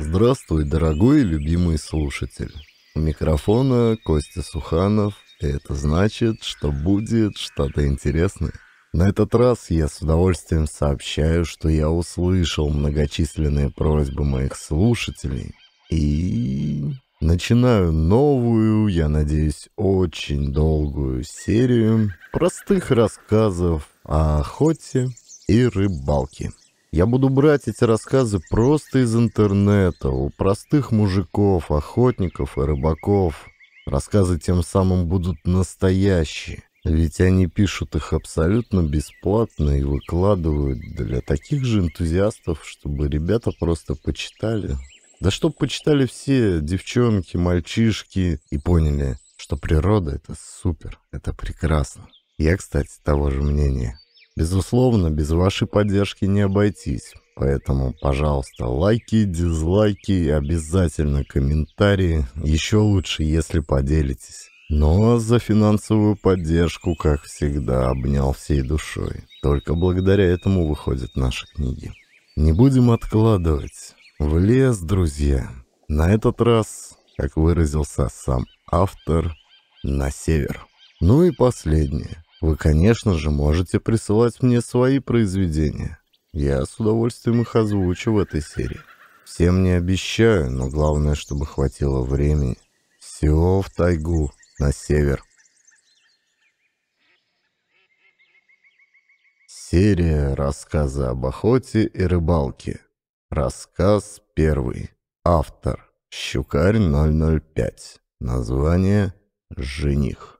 Здравствуй, дорогой и любимый слушатель. У микрофона Костя Суханов, и это значит, что будет что-то интересное. На этот раз я с удовольствием сообщаю, что я услышал многочисленные просьбы моих слушателей и начинаю новую, я надеюсь, очень долгую серию простых рассказов о охоте и рыбалке. Я буду брать эти рассказы просто из интернета, у простых мужиков, охотников и рыбаков. Рассказы тем самым будут настоящие, ведь они пишут их абсолютно бесплатно и выкладывают для таких же энтузиастов, чтобы ребята просто почитали. Да чтоб почитали все девчонки, мальчишки и поняли, что природа — это супер, это прекрасно. Я, кстати, того же мнения. Безусловно, без вашей поддержки не обойтись. Поэтому, пожалуйста, лайки, дизлайки, обязательно комментарии. Еще лучше, если поделитесь. Но ну, а за финансовую поддержку, как всегда, обнял всей душой. Только благодаря этому выходят наши книги. Не будем откладывать. В лес, друзья. На этот раз, как выразился сам автор, на север. Ну и последнее. Вы, конечно же, можете присылать мне свои произведения. Я с удовольствием их озвучу в этой серии. Всем не обещаю, но главное, чтобы хватило времени. Всего в тайгу, на север. Серия рассказа об охоте и рыбалке. Рассказ первый. Автор. Щукарь 005. Название «Жених».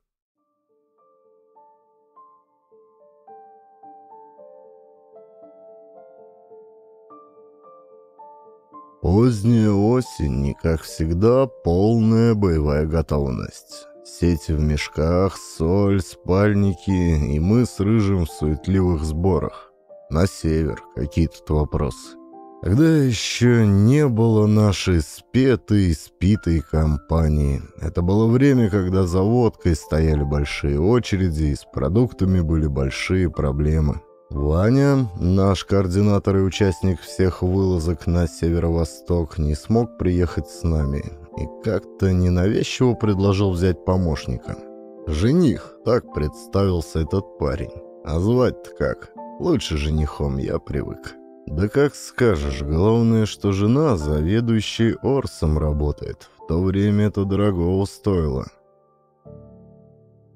Поздняя осень и, как всегда, полная боевая готовность. Сети в мешках, соль, спальники, и мы с Рыжим в суетливых сборах. На север какие тут вопросы. Тогда еще не было нашей спетой и спитой компании. Это было время, когда за водкой стояли большие очереди, и с продуктами были большие проблемы. Ваня, наш координатор и участник всех вылазок на северо-восток, не смог приехать с нами и как-то ненавязчиво предложил взять помощника. «Жених», — так представился этот парень. «А звать-то как? Лучше женихом я привык». «Да как скажешь, главное, что жена заведующей Орсом работает. В то время это дорого стоило».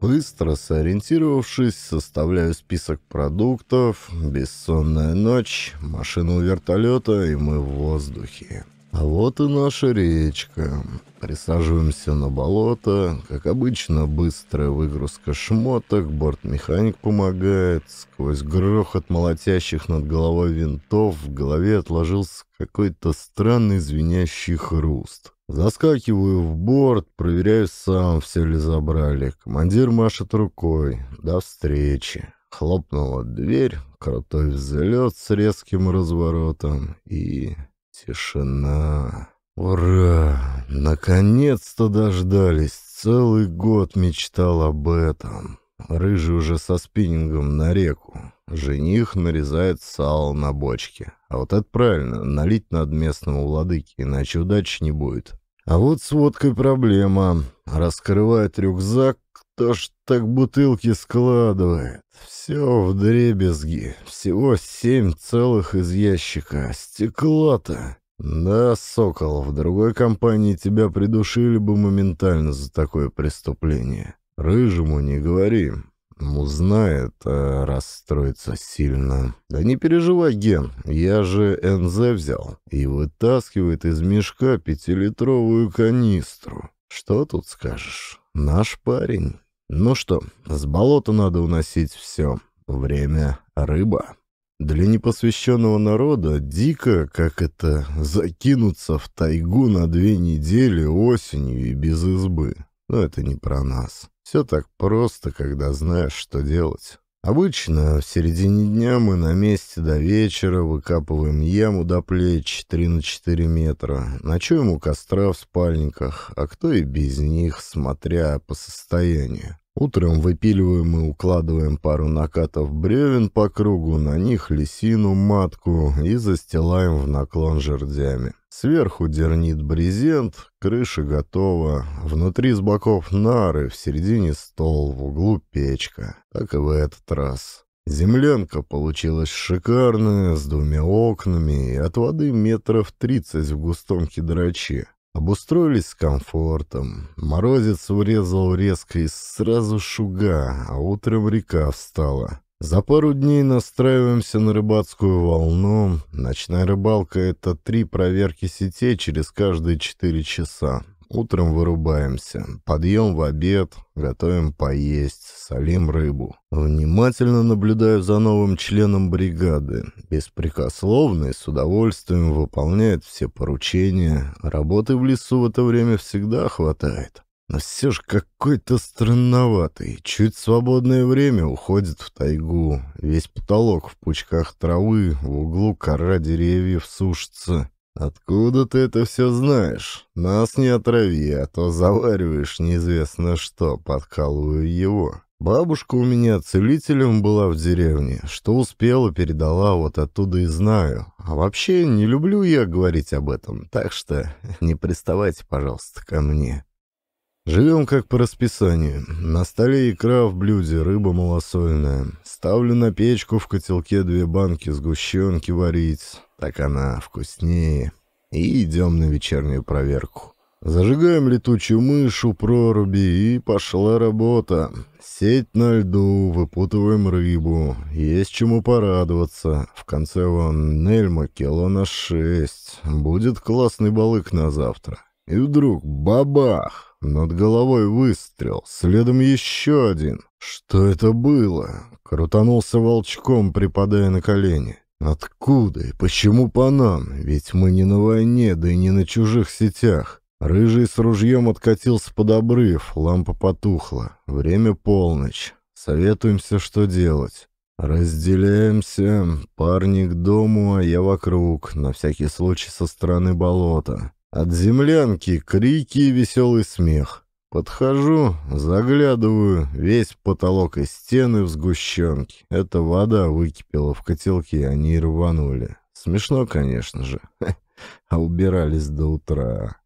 Быстро сориентировавшись, составляю список продуктов, бессонная ночь, машина у вертолета, и мы в воздухе. А вот и наша речка. Присаживаемся на болото. Как обычно, быстрая выгрузка шмоток, бортмеханик помогает. Сквозь грохот молотящих над головой винтов в голове отложился какой-то странный звенящий хруст. Заскакиваю в борт, проверяю сам, все ли забрали. Командир машет рукой. До встречи. Хлопнула дверь, крутой взлет с резким разворотом и... тишина. Ура! Наконец-то дождались. Целый год мечтал об этом. Рыжий уже со спиннингом на реку. Жених нарезает сал на бочке. А вот это правильно, налить над местного владыки, иначе удачи не будет. А вот с водкой проблема. Раскрывает рюкзак, кто ж так бутылки складывает? Все в дребезги. Всего семь целых из ящика. Стекла-то. Да, Сокол, в другой компании тебя придушили бы моментально за такое преступление. Рыжему не говори этом узнает, э, расстроится сильно. Да не переживай, Ген, я же НЗ взял. И вытаскивает из мешка пятилитровую канистру. Что тут скажешь? Наш парень. Ну что, с болота надо уносить все. Время — рыба. Для непосвященного народа дико, как это, закинуться в тайгу на две недели осенью и без избы. Но это не про нас. Все так просто, когда знаешь, что делать. Обычно в середине дня мы на месте до вечера выкапываем яму до плеч 3 на 4 метра, ночуем у костра в спальниках, а кто и без них, смотря по состоянию. Утром выпиливаем и укладываем пару накатов бревен по кругу, на них лисину, матку и застилаем в наклон жердями. Сверху дернит брезент, крыша готова, внутри с боков нары, в середине стол, в углу печка. Так и в этот раз. Землянка получилась шикарная, с двумя окнами и от воды метров тридцать в густом кедраче. Обустроились с комфортом. Морозец урезал резко и сразу шуга, а утром река встала. За пару дней настраиваемся на рыбацкую волну. Ночная рыбалка — это три проверки сетей через каждые четыре часа. Утром вырубаемся, подъем в обед, готовим поесть, солим рыбу. Внимательно наблюдаю за новым членом бригады. Беспрекословно и с удовольствием выполняет все поручения. Работы в лесу в это время всегда хватает. Но все же какой-то странноватый. Чуть свободное время уходит в тайгу. Весь потолок в пучках травы, в углу кора деревьев сушится. «Откуда ты это все знаешь? Нас не отрави, а то завариваешь неизвестно что, подкалываю его». Бабушка у меня целителем была в деревне, что успела, передала, вот оттуда и знаю. А вообще не люблю я говорить об этом, так что не приставайте, пожалуйста, ко мне. Живем как по расписанию. На столе икра в блюде, рыба малосольная. Ставлю на печку в котелке две банки сгущенки варить. Так она вкуснее. И идем на вечернюю проверку. Зажигаем летучую мышь у проруби, и пошла работа. Сеть на льду, выпутываем рыбу. Есть чему порадоваться. В конце вон нельма кило на шесть. Будет классный балык на завтра. И вдруг бабах! Над головой выстрел, следом еще один. Что это было? Крутанулся волчком, припадая на колени. Откуда и почему по нам? Ведь мы не на войне, да и не на чужих сетях. Рыжий с ружьем откатился под обрыв, лампа потухла. Время полночь. Советуемся, что делать. «Разделяемся. Парни к дому, а я вокруг, на всякий случай со стороны болота. От землянки крики и веселый смех. Подхожу, заглядываю, весь потолок и стены в сгущенке. Эта вода выкипела в котелке, они и рванули. Смешно, конечно же, а убирались до утра.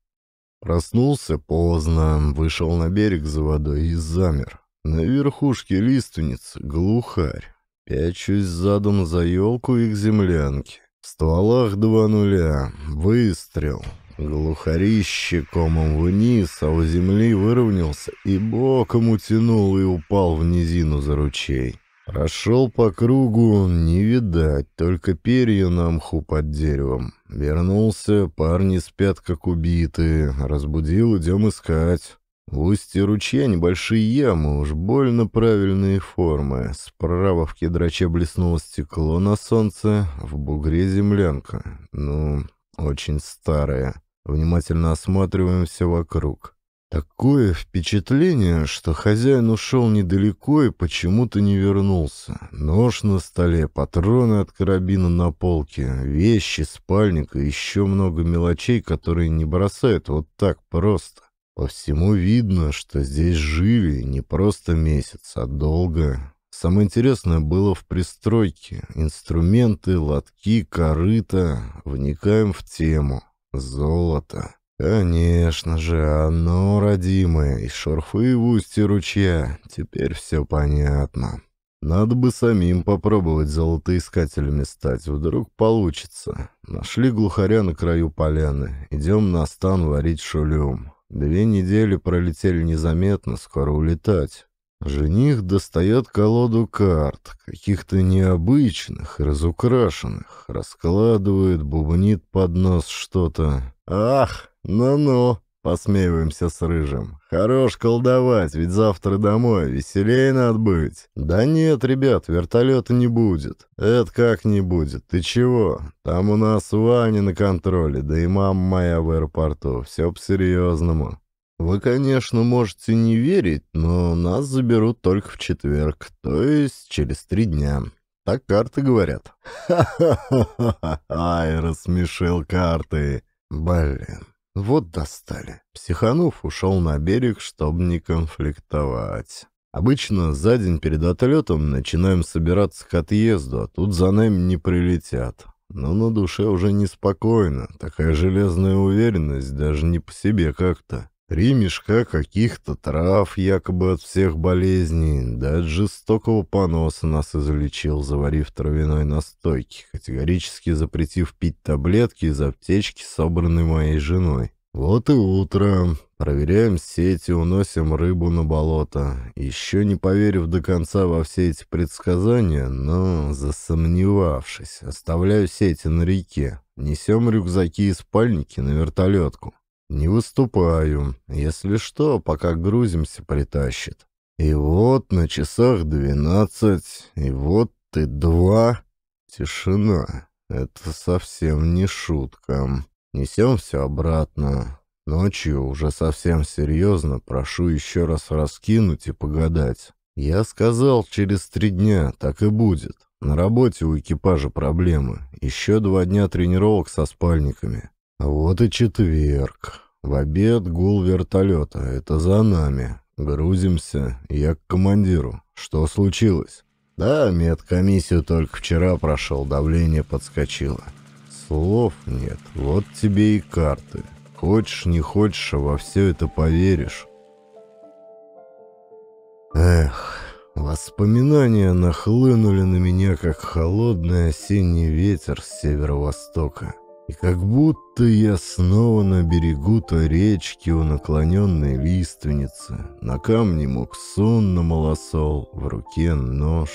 Проснулся поздно, вышел на берег за водой и замер. На верхушке лиственницы глухарь. Пячусь задом за елку их землянки. В стволах два нуля. Выстрел. Глухарище комом вниз, а у земли выровнялся и боком утянул и упал в низину за ручей. Прошел по кругу, не видать, только перья на мху под деревом. Вернулся, парни спят как убитые, разбудил, идем искать. В устье ручья небольшие ямы, уж больно правильные формы. Справа в кедраче блеснуло стекло на солнце, в бугре землянка. Ну, очень старая. Внимательно осматриваем все вокруг. Такое впечатление, что хозяин ушел недалеко и почему-то не вернулся. Нож на столе, патроны от карабина на полке, вещи, спальник и еще много мелочей, которые не бросают вот так просто. По всему видно, что здесь жили не просто месяц, а долго. Самое интересное было в пристройке. Инструменты, лотки, корыта. Вникаем в тему. Золото. Конечно же, оно родимое, и шурфы в устье ручья. Теперь все понятно. Надо бы самим попробовать золотоискателями стать, вдруг получится. Нашли глухаря на краю поляны. Идем на стан варить шулюм. Две недели пролетели незаметно, скоро улетать. Жених достает колоду карт, каких-то необычных, разукрашенных, раскладывает, бубнит под нос что-то. «Ах, ну-ну!» — посмеиваемся с Рыжим. «Хорош колдовать, ведь завтра домой, веселее надо быть». «Да нет, ребят, вертолета не будет». «Это как не будет? Ты чего? Там у нас Ваня на контроле, да и мама моя в аэропорту. Все по-серьезному». Вы, конечно, можете не верить, но нас заберут только в четверг, то есть через три дня. Так карты говорят. Ха-ха-ха-ха! Ай, рассмешил карты. Блин, вот достали. Психанов ушел на берег, чтобы не конфликтовать. Обычно за день перед отлетом начинаем собираться к отъезду, а тут за нами не прилетят. Но на душе уже неспокойно, такая железная уверенность даже не по себе как-то. Три мешка каких-то трав, якобы от всех болезней, да от жестокого поноса нас излечил, заварив травяной настойки, категорически запретив пить таблетки из аптечки, собранной моей женой. Вот и утро. Проверяем сети, уносим рыбу на болото. Еще не поверив до конца во все эти предсказания, но засомневавшись, оставляю сети на реке. Несем рюкзаки и спальники на вертолетку. «Не выступаю. Если что, пока грузимся, притащит». «И вот на часах двенадцать, и вот ты два...» «Тишина. Это совсем не шутка. Несем все обратно. Ночью уже совсем серьезно прошу еще раз раскинуть и погадать. Я сказал, через три дня так и будет. На работе у экипажа проблемы. Еще два дня тренировок со спальниками. Вот и четверг. В обед гул вертолета. Это за нами. Грузимся. Я к командиру. Что случилось? Да, медкомиссию только вчера прошел. Давление подскочило. Слов нет. Вот тебе и карты. Хочешь, не хочешь, а во все это поверишь. Эх, воспоминания нахлынули на меня, как холодный осенний ветер с северо-востока. И как будто я снова на берегу той речки у наклоненной лиственницы, на камне муксон намолосол, в руке нож.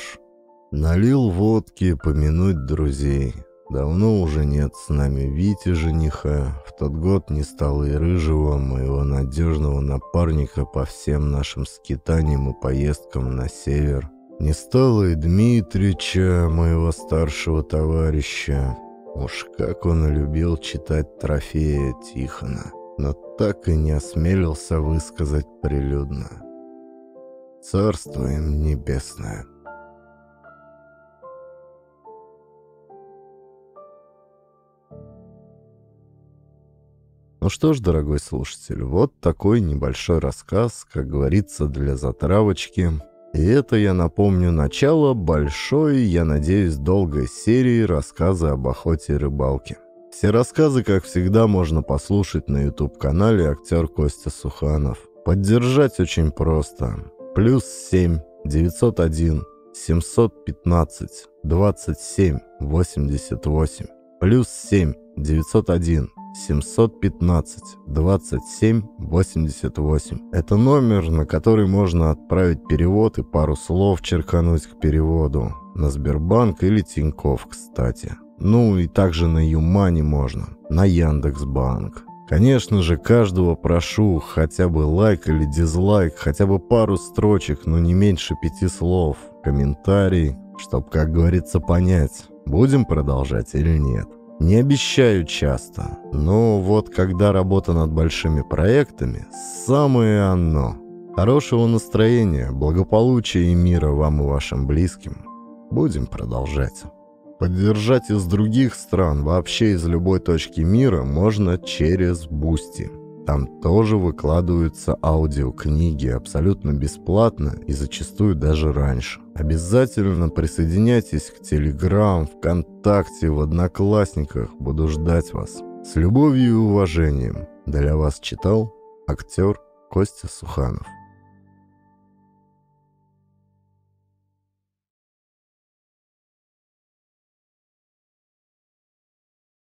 Налил водки помянуть друзей. Давно уже нет с нами Вити жениха, в тот год не стало и рыжего, моего надежного напарника по всем нашим скитаниям и поездкам на север. Не стало и Дмитрича, моего старшего товарища, Уж как он любил читать трофея Тихона, но так и не осмелился высказать прилюдно. Царство им небесное. Ну что ж, дорогой слушатель, вот такой небольшой рассказ, как говорится, для затравочки – и это, я напомню, начало большой, я надеюсь, долгой серии рассказа об охоте и рыбалке. Все рассказы, как всегда, можно послушать на YouTube-канале актер Костя Суханов. Поддержать очень просто. Плюс 7 901 715 27 88. Плюс 7 901 715 27 88. Это номер, на который можно отправить перевод и пару слов черкануть к переводу. На Сбербанк или Тинькофф, кстати. Ну и также на Юмани можно. На Яндекс.Банк. Конечно же, каждого прошу хотя бы лайк или дизлайк, хотя бы пару строчек, но не меньше пяти слов, комментарий, чтобы, как говорится, понять, будем продолжать или нет. Не обещаю часто, но вот когда работа над большими проектами, самое оно. Хорошего настроения, благополучия и мира вам и вашим близким. Будем продолжать. Поддержать из других стран, вообще из любой точки мира, можно через Бусти. Там тоже выкладываются аудиокниги абсолютно бесплатно и зачастую даже раньше. Обязательно присоединяйтесь к Телеграм, ВКонтакте, в Одноклассниках. Буду ждать вас. С любовью и уважением. Для вас читал актер Костя Суханов.